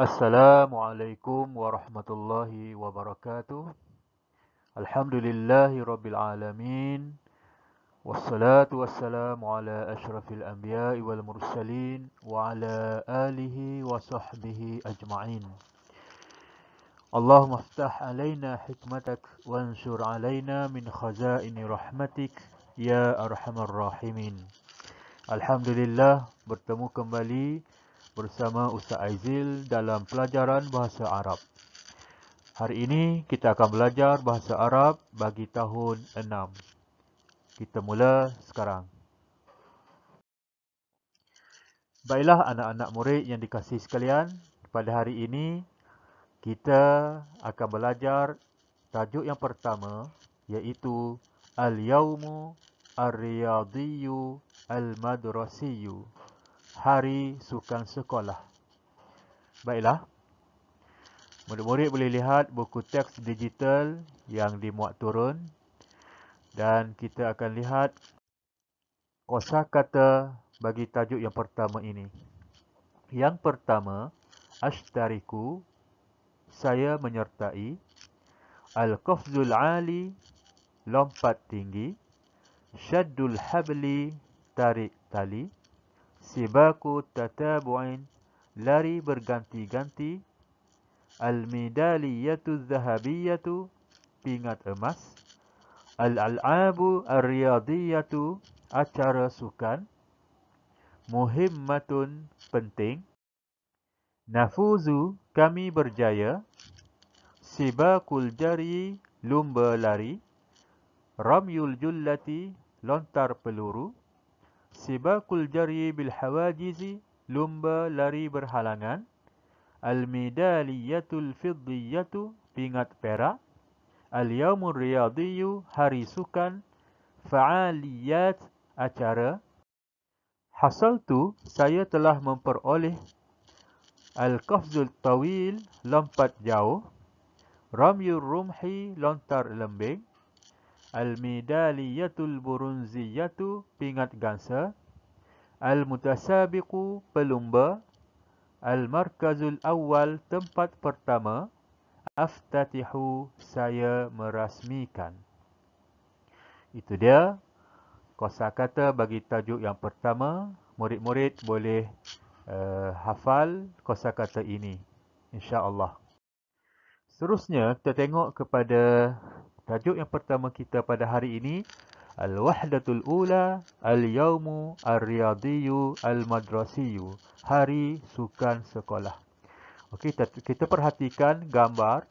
السلام عليكم ورحمة الله وبركاته الحمد لله رب العالمين والصلاة والسلام على أشرف الأنبياء والمرسلين وعلى آله وصحبه أجمعين اللهم افتح علينا حكمتك وانشر علينا من خزائن رحمتك يا أرحم الراحمين الحمد لله bertemu kembali bersama Ustaz Aizil dalam pelajaran Bahasa Arab. Hari ini kita akan belajar Bahasa Arab bagi tahun 6. Kita mula sekarang. Baiklah anak-anak murid yang dikasih sekalian, pada hari ini kita akan belajar tajuk yang pertama iaitu Al-Yawmu Ar-Riyadiyu Al-Madrasiyu. Al-Madrasiyu hari sukan sekolah. Baiklah. Murid-murid boleh lihat buku teks digital yang dimuat turun dan kita akan lihat kosakata bagi tajuk yang pertama ini. Yang pertama, ashtariku saya menyertai al-qafzul ali lompat tinggi syaddul habli tarik tali Sibaku tatabu'in Lari berganti-ganti Al-medaliyatu zahabiyatu Pingat emas Al-al'abu al-riyadiyatu Acara sukan Muhimmatun penting Nafuzu kami berjaya Sibakul jari lumba lari Ramyul jullati lontar peluru Sibakul jari bil hawajizi lumba lari berhalangan. Al midaliyatul fiddiyatu pingat perak. Al yaumur riyadiyu hari sukan. Fa'aliyat acara. Hasal tu saya telah memperoleh al kafzul tawil lompat jauh. Ramyur rumhi lontar lembing. Al-Midaliyatul Burunziyatu, pingat gansa. Al-Mutasabiku, pelumba. Al-Markazul Awal, tempat pertama. Aftatihu, saya merasmikan. Itu dia. Kosa kata bagi tajuk yang pertama. Murid-murid boleh uh, hafal kosa kata ini. InsyaAllah. Seterusnya, kita tengok kepada Tajuk yang pertama kita pada hari ini Al-Wahdatul Ula Al-Yawmu Al-Riyadiyu Al-Madrasiyu Hari Sukan Sekolah Okay, kita, kita perhatikan gambar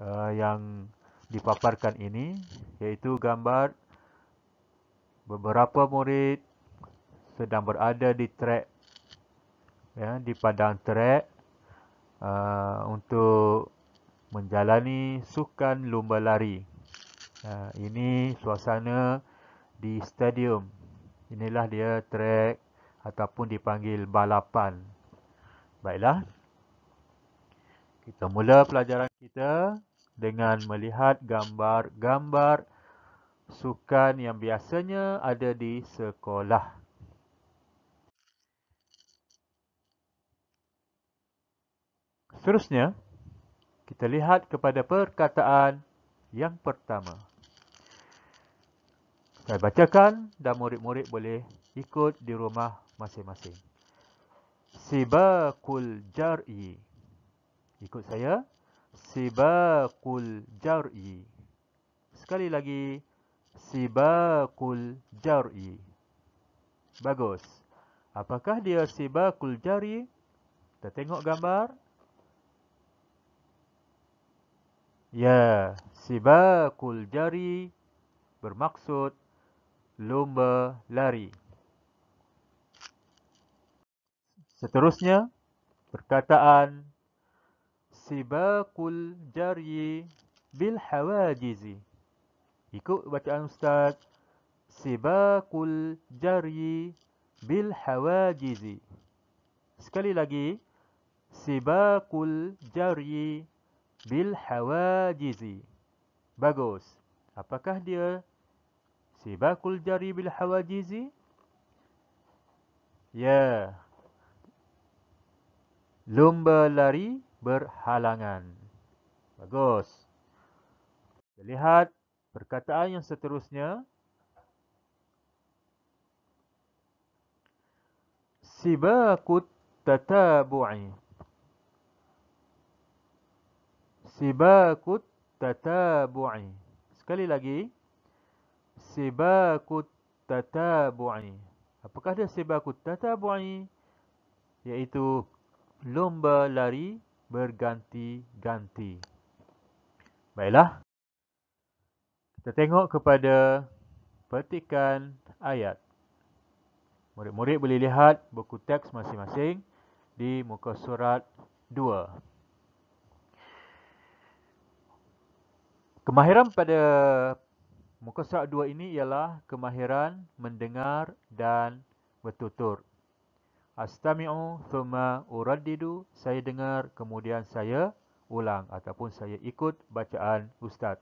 uh, yang dipaparkan ini iaitu gambar beberapa murid sedang berada di trek ya, di padang trek uh, untuk menjalani sukan lumba lari. Uh, ini suasana di stadium. Inilah dia trek ataupun dipanggil balapan. Baiklah. Kita mula pelajaran kita dengan melihat gambar-gambar sukan yang biasanya ada di sekolah. Seterusnya, kita lihat kepada perkataan yang pertama. Saya bacakan dan murid-murid boleh ikut di rumah masing-masing. Sibakul jar'i. Ikut saya. Sibakul jar'i. Sekali lagi. Sibakul jar'i. Bagus. Apakah dia sibakul jar'i? Kita tengok gambar. Ya, sibakul jari bermaksud lumba lari. Seterusnya, perkataan sibakul jari bil hawajizi. Ikut bacaan Ustaz. Sibakul jari bil hawajizi. Sekali lagi, sibakul jari bil hawajizi. Bagus. Apakah dia sibakul jari bil hawajizi? Ya. Lumba lari berhalangan. Bagus. Kita lihat perkataan yang seterusnya. Sibakut tatabu'i. Sibakut tatabu'i. Sekali lagi. Sibakut tatabu'i. Apakah dia sibakut tatabu'i? Iaitu lomba lari berganti-ganti. Baiklah. Kita tengok kepada petikan ayat. Murid-murid boleh lihat buku teks masing-masing di muka surat 2. Kemahiran pada muka surat 2 ini ialah kemahiran mendengar dan bertutur. Astami'u thumma uraddidu, saya dengar kemudian saya ulang ataupun saya ikut bacaan ustaz.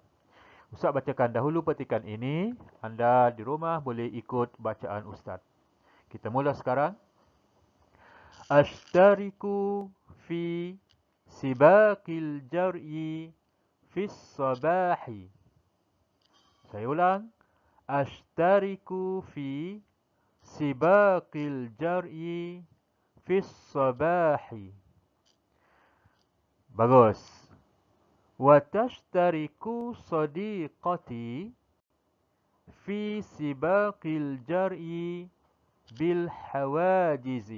Ustaz bacakan dahulu petikan ini, anda di rumah boleh ikut bacaan ustaz. Kita mula sekarang. Ashtariku fi sibakil jar'i في الصباح سيولان أشترك في سباق الجرء في الصباح بغوس وتشترك صديقتي في سباق الجرء بالحواجز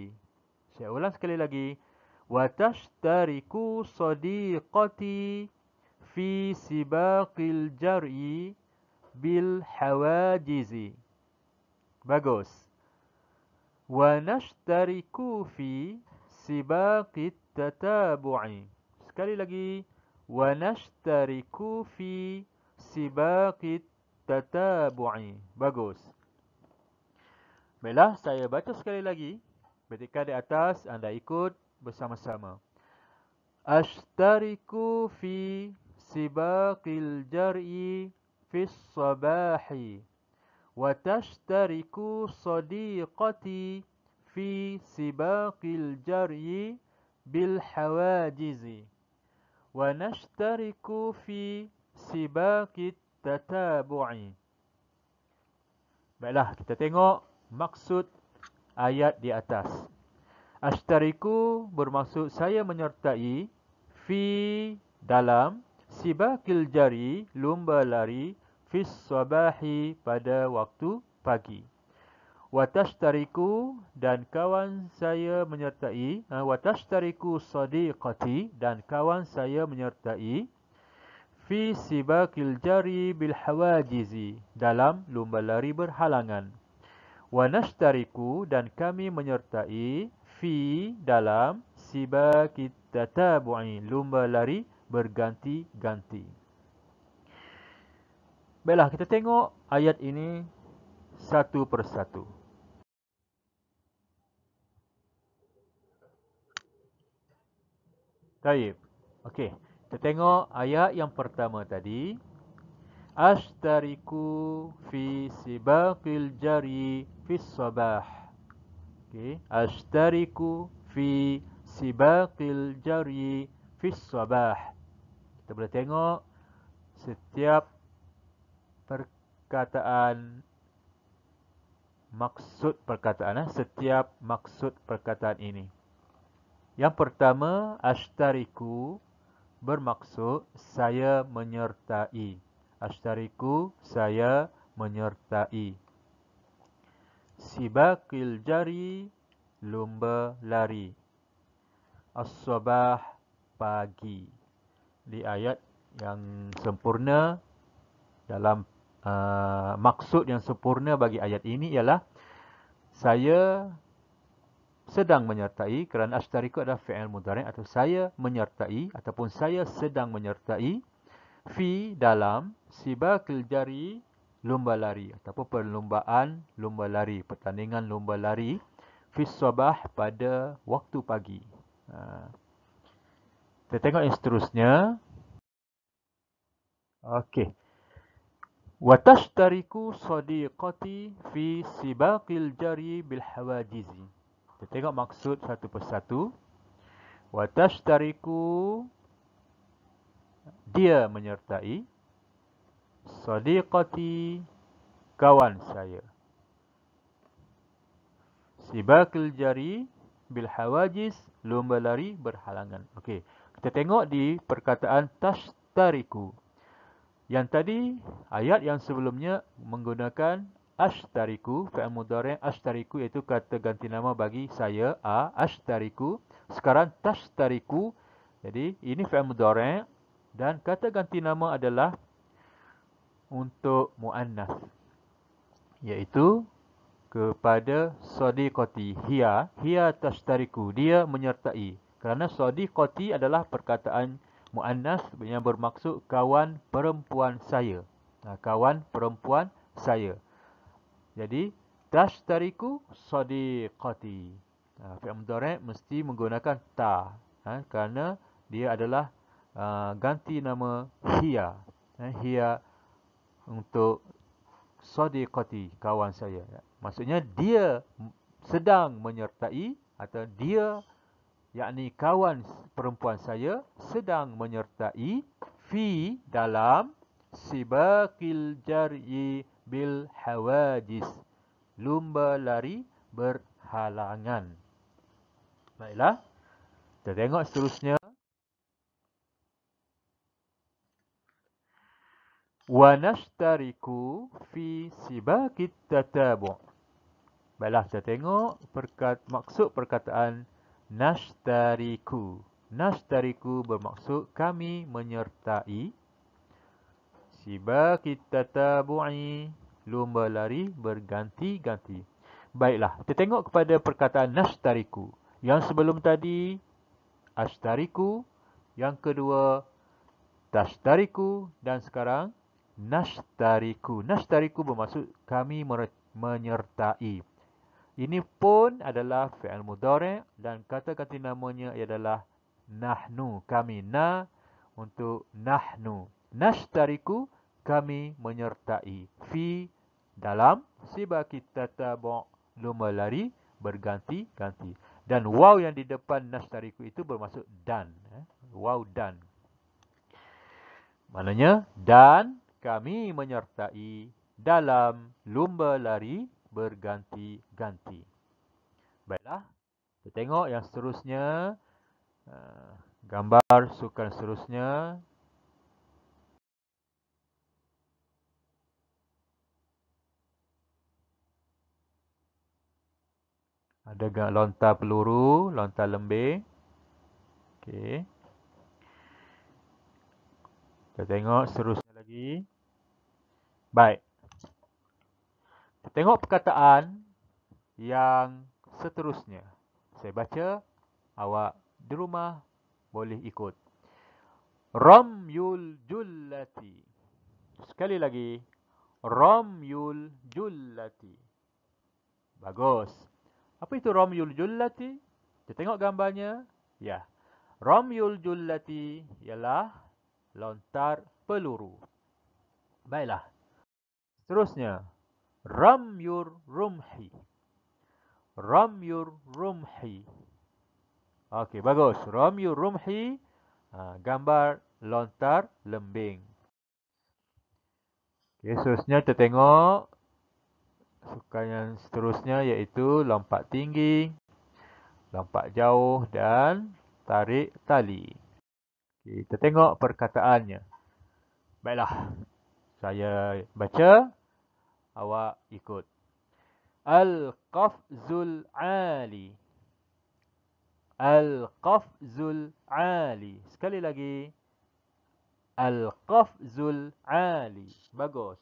سأقول لك لي وتشترك صديقتي fi sibaqil jar'i bil hawajizi. Bagus. Wa nashtariku fi sibaqit tatabu'i. Sekali lagi. Wa nashtariku fi sibaqit tatabu'i. Bagus. Baiklah, saya baca sekali lagi. Ketika di atas, anda ikut bersama-sama. Ashtariku fi sibaqil jar'i fis sabahi wa tashtariku sadiqati fi sibaqil jar'i bil hawajizi wa nashtariku fi sibaqit tatabu'i Baiklah kita tengok maksud ayat di atas Ashtariku bermaksud saya menyertai fi dalam Sibakil jari lumba lari fis sabahi pada waktu pagi. Watas tariku dan kawan saya menyertai. Eh, Watas tariku sadiqati dan kawan saya menyertai. Fi sibakil jari bil hawajizi dalam lumba lari berhalangan. Wanas dan kami menyertai fi dalam sibakit tatabu'i lumba lari berganti-ganti. Baiklah, kita tengok ayat ini satu persatu. Baik. Okey, kita tengok ayat yang pertama tadi. Ashtariku fi sibaqil jari fi sabah. Okey, ashtariku fi sibaqil jari fis sabah. Kita boleh tengok setiap perkataan maksud perkataan eh? setiap maksud perkataan ini. Yang pertama ashtariku bermaksud saya menyertai. Ashtariku saya menyertai. Sibakil jari lumba lari. As-sabah pagi. Di ayat yang sempurna dalam uh, maksud yang sempurna bagi ayat ini ialah saya sedang menyertai kerana ashtariku adalah fi'il mudhari' atau saya menyertai ataupun saya sedang menyertai fi dalam sibakil jari lumba lari ataupun perlumbaan lumba lari pertandingan lumba lari fi sabah pada waktu pagi. Ha. Kita tengok yang seterusnya. Okey. Watashtariku sadiqati fi sibaqil jari bil hawajizi. Kita tengok maksud satu persatu. Watashtariku dia menyertai sadiqati kawan saya. Sibakil jari bil hawajiz lomba lari berhalangan. Okey. Kita tengok di perkataan tashtariku. Yang tadi, ayat yang sebelumnya menggunakan ashtariku, fi'al mudhari' ashtariku iaitu kata ganti nama bagi saya a ashtariku. Sekarang tashtariku. Jadi, ini fi'al mudhari' dan kata ganti nama adalah untuk muannas iaitu kepada sadiqati hiya hiya tashtariku dia menyertai kerana sadiqati adalah perkataan muannas yang bermaksud kawan perempuan saya. Ha, kawan perempuan saya. Jadi, tariku tashtariku sadiqati. Ha, Fi'am darat mesti menggunakan ta. Ha, kerana dia adalah uh, ganti nama hiya. Ha, hiya untuk sadiqati, kawan saya. Maksudnya, dia sedang menyertai atau dia yakni kawan perempuan saya sedang menyertai fi dalam sibakil jar'i bil hawajis lumba lari berhalangan baiklah kita tengok seterusnya wa nashtariku fi sibaqit tatabu baiklah kita tengok perkat maksud perkataan Nashtariku. Nashtariku bermaksud kami menyertai. Sibakita tabu'i. Lumba lari berganti-ganti. Baiklah, kita tengok kepada perkataan Nashtariku. Yang sebelum tadi, Ashtariku. Yang kedua, Tashtariku. Dan sekarang, Nashtariku. Nashtariku bermaksud kami menyertai. Ini pun adalah fi'il mudhari' dan kata-kata namanya adalah nahnu, kami na untuk nahnu. Nashtariku kami menyertai fi dalam sibak kita tabak lumba lari berganti-ganti. Dan waw yang di depan nashtariku itu bermaksud dan. Eh? Waw dan. Maknanya dan kami menyertai dalam lumba lari berganti-ganti. Baiklah, kita tengok yang seterusnya. Eh, gambar sukan seterusnya. Ada lontar peluru, lontar lembing. Okey. Kita tengok seterusnya lagi. Baik. Tengok perkataan yang seterusnya. Saya baca, awak di rumah boleh ikut. Ramyul jullati. Sekali lagi, Ramyul jullati. Bagus. Apa itu Ramyul jullati? Kita tengok gambarnya. Ya. Ramyul jullati ialah lontar peluru. Baiklah. Seterusnya, ramyur rumhi ramyur rumhi okey bagus ramyur rumhi ha, gambar lontar lembing Okay, seterusnya kita tengok sukan yang seterusnya iaitu lompat tinggi lompat jauh dan tarik tali kita tengok perkataannya baiklah saya baca awak ikut. Al-Qafzul Ali. Al-Qafzul Ali. Sekali lagi. Al-Qafzul Ali. Bagus.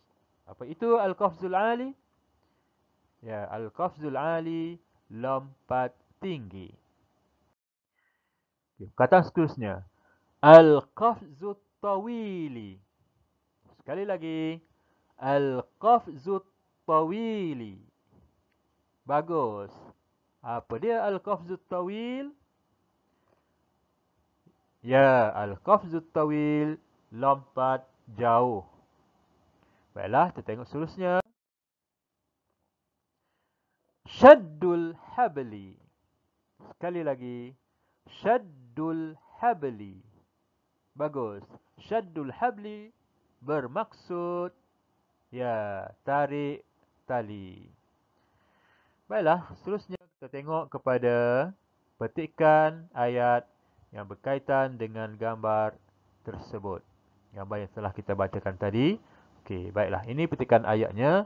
Apa itu Al-Qafzul Ali? Ya, Al-Qafzul Ali. Lompat tinggi. Kata seterusnya. Al-Qafzul Tawili. Sekali lagi. Al-Qafzut Tawili. Bagus. Apa dia Al-Qafzut Tawil? Ya, Al-Qafzut Tawil lompat jauh. Baiklah, kita tengok seterusnya. Shaddul Habli. Sekali lagi. Shaddul Habli. Bagus. Shaddul Habli bermaksud Ya, tarik tali. Baiklah, seterusnya kita tengok kepada petikan ayat yang berkaitan dengan gambar tersebut. Gambar yang telah kita bacakan tadi. Okey, baiklah. Ini petikan ayatnya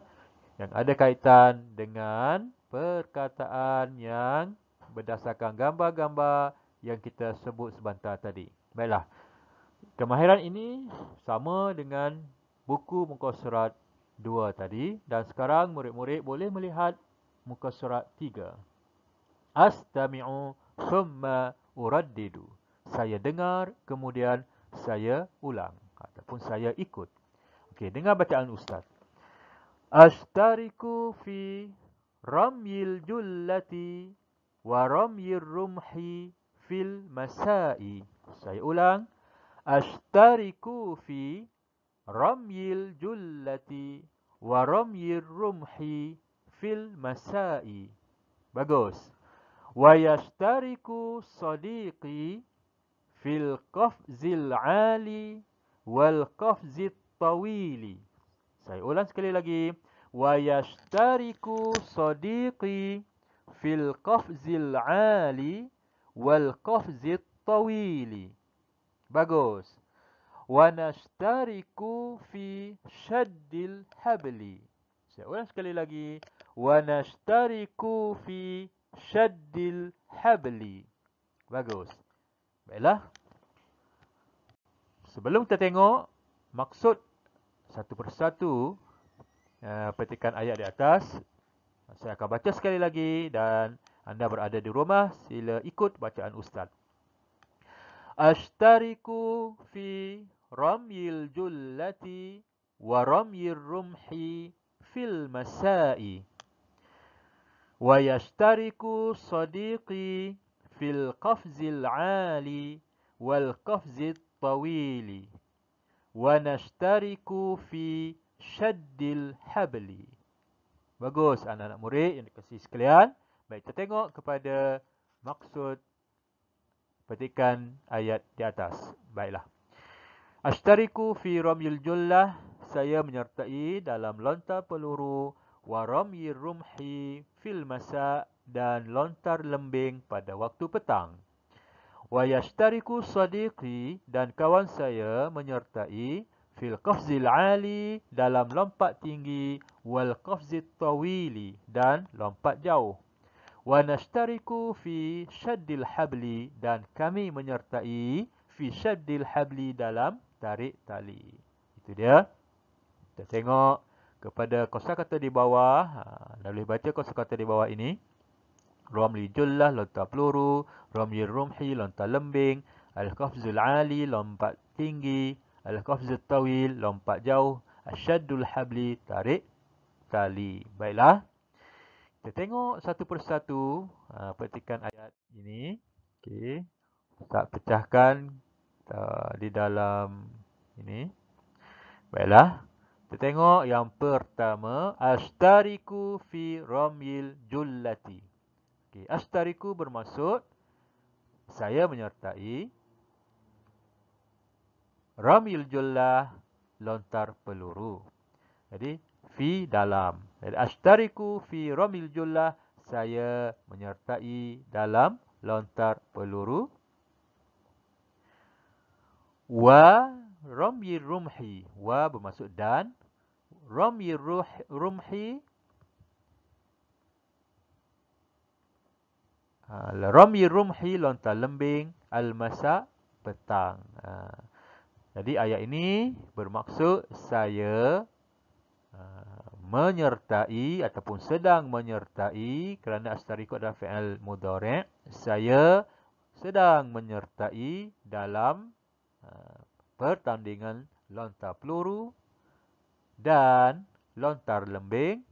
yang ada kaitan dengan perkataan yang berdasarkan gambar-gambar yang kita sebut sebentar tadi. Baiklah. Kemahiran ini sama dengan buku muka surat 2. Dua tadi dan sekarang murid-murid boleh melihat muka surat 3. Astami'u thumma uraddidu. Saya dengar kemudian saya ulang ataupun saya ikut. Okey, dengar bacaan ustaz. Astariku fi ramyil jullati wa ramyir rumhi fil masai. Saya ulang. Ashtariku fi ramyil jullati wa ramyir rumhi fil masai. Bagus. Wa yashtariku sadiqi fil qafzil ali wal qafzit tawili. Saya ulang sekali lagi. Wa yashtariku sadiqi fil qafzil ali wal qafzit tawili. Bagus fi ونشتركوا habli. Saya الحبل سأقول سكلي لغي ونشتركوا fi شد habli. bagus baiklah sebelum kita tengok maksud satu persatu eh, petikan ayat di atas saya akan baca sekali lagi dan anda berada di rumah sila ikut bacaan ustaz ashtariku fi ramyil jullati wa ramyir rumhi fil masai wa yashtariku sadiqi fil qafzil ali wal qafzit tawili wa nashtariku fi syaddil habli bagus anak-anak murid yang dikasihi sekalian baik kita tengok kepada maksud petikan ayat di atas baiklah Astariku fi ramil jullah saya menyertai dalam lontar peluru wa ramir rumhi fil masa dan lontar lembing pada waktu petang. Wa yashtariku sadiqi dan kawan saya menyertai fil qafzil ali dalam lompat tinggi wal qafzit tawili dan lompat jauh. Wa nashtariku fi shaddil habli dan kami menyertai fi shaddil habli dalam tarik tali. Itu dia. Kita tengok kepada kosakata di bawah. Ha, dah boleh baca kosakata di bawah ini. Ruam jullah lontar peluru. Ruam yirrumhi lontar lembing. Al-Qafzul Ali lompat tinggi. Al-Qafzul Tawil lompat jauh. Asyadul Habli tarik tali. Baiklah. Kita tengok satu persatu uh, petikan ayat ini. Okey. Tak pecahkan di dalam ini. Baiklah. Kita tengok yang pertama. Astariku fi romil jullati. Okay. Astariku bermaksud saya menyertai romil jullah lontar peluru. Jadi, fi dalam. Jadi, astariku fi romil jullah saya menyertai dalam lontar peluru wa romyi rumhi wa bermaksud dan romyi rumhi uh, romyi rumhi lontar lembing al masa petang uh, jadi ayat ini bermaksud saya ha, menyertai ataupun sedang menyertai kerana asal ikut dalam fi'al mudhari' saya sedang menyertai dalam Eh, pertandingan lontar peluru dan lontar lembing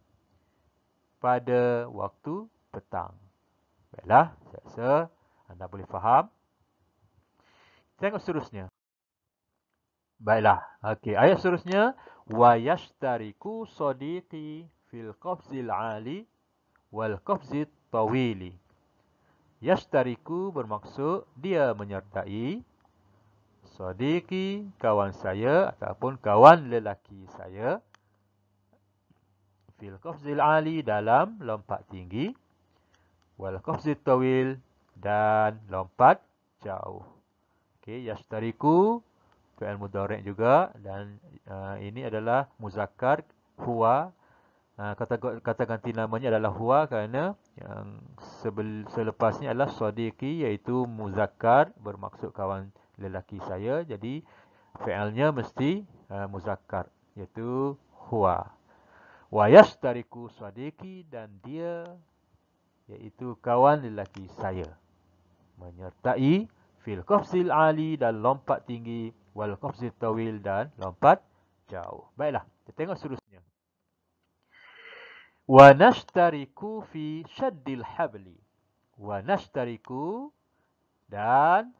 pada waktu petang. Baiklah, saya anda boleh faham. Tengok seterusnya. Baiklah. okay, ayat seterusnya wayashtariku sadiqi fil qafzil ali wal qafzit tawili. Yashtariku bermaksud dia menyertai sadiqi kawan saya ataupun kawan lelaki saya fil qafzil ali dalam lompat tinggi wal qafzit tawil dan lompat jauh okey yashtariku fi'il mudhari' juga dan uh, ini adalah muzakkar huwa uh, kata kata ganti namanya adalah huwa kerana yang sebel, selepasnya adalah sadiqi iaitu muzakkar bermaksud kawan lelaki saya jadi fi'ilnya mesti uh, muzakkar iaitu huwa wa yastariku swadiki dan dia iaitu kawan lelaki saya menyertai fil qafsil ali dan lompat tinggi wal qafsil tawil dan lompat jauh baiklah kita tengok seterusnya wa nashtariku fi shaddil habli wa nashtariku dan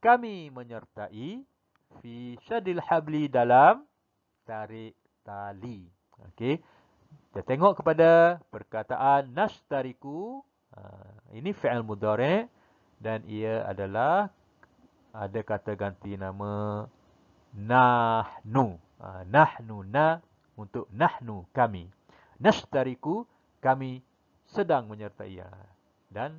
kami menyertai fi syadil habli dalam tarik tali. Okey. Kita tengok kepada perkataan nashtariku. Ha, ini fi'il mudhari' dan ia adalah ada kata ganti nama nahnu. Ha, nahnu na untuk nahnu kami. Nashtariku kami sedang menyertai. Ha, dan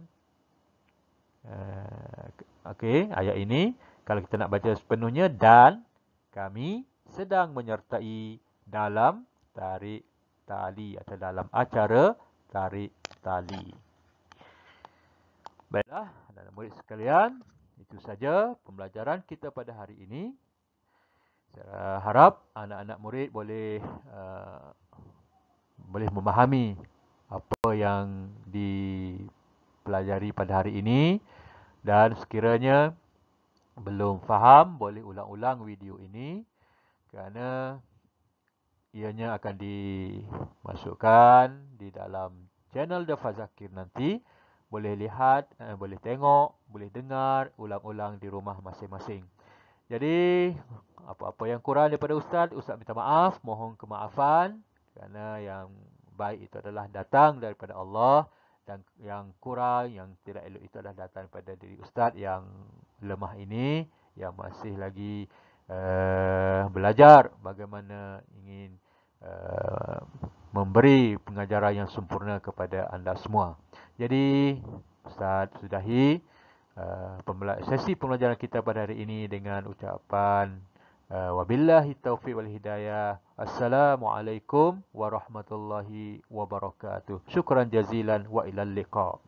Okey, ayat ini kalau kita nak baca sepenuhnya dan kami sedang menyertai dalam tarik tali atau dalam acara tarik tali. Baiklah, anak-anak murid sekalian, itu saja pembelajaran kita pada hari ini. Saya harap anak-anak murid boleh uh, boleh memahami apa yang dipelajari pada hari ini. Dan sekiranya belum faham, boleh ulang-ulang video ini kerana ianya akan dimasukkan di dalam channel The Fazakir nanti. Boleh lihat, eh, boleh tengok, boleh dengar ulang-ulang di rumah masing-masing. Jadi, apa-apa yang kurang daripada Ustaz, Ustaz minta maaf, mohon kemaafan kerana yang baik itu adalah datang daripada Allah yang yang kurang yang tidak elok itu adalah datang daripada diri ustaz yang lemah ini yang masih lagi uh, belajar bagaimana ingin uh, memberi pengajaran yang sempurna kepada anda semua. Jadi ustaz sudahi uh, eh, pembelajaran sesi pembelajaran kita pada hari ini dengan ucapan Eh, wabillahi taufiq wal hidayah. Assalamualaikum warahmatullahi wabarakatuh. Syukran jazilan wa ilal liqa.